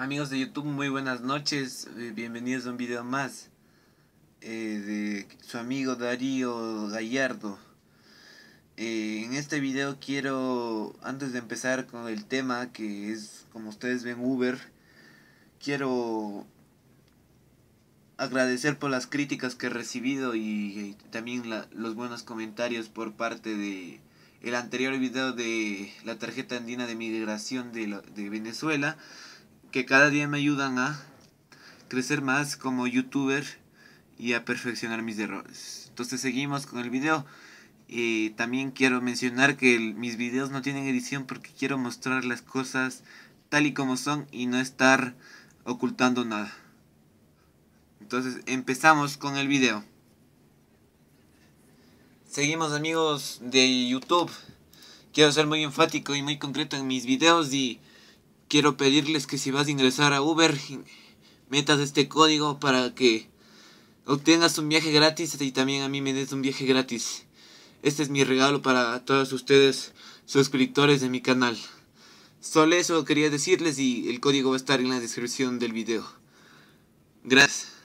Amigos de YouTube, muy buenas noches. Eh, bienvenidos a un video más eh, de su amigo Darío Gallardo. Eh, en este video quiero, antes de empezar con el tema que es, como ustedes ven, Uber, quiero agradecer por las críticas que he recibido y, también la, los buenos comentarios por parte de el anterior video de la tarjeta andina de migración de, de Venezuela que cada día me ayudan a crecer más como youtuber y a perfeccionar mis errores. Entonces seguimos con el video. y también quiero mencionar que mis videos no tienen edición porque quiero mostrar las cosas tal y como son y no estar ocultando nada. Entonces empezamos con el video. Seguimos amigos de YouTube. Quiero ser muy enfático y muy concreto en mis videos y quiero pedirles que si vas a ingresar a Uber, metas este código para que obtengas un viaje gratis y también a mí me des un viaje gratis. Este es mi regalo para todos ustedes, suscriptores de mi canal. Solo eso quería decirles y el código va a estar en la descripción del video. Gracias.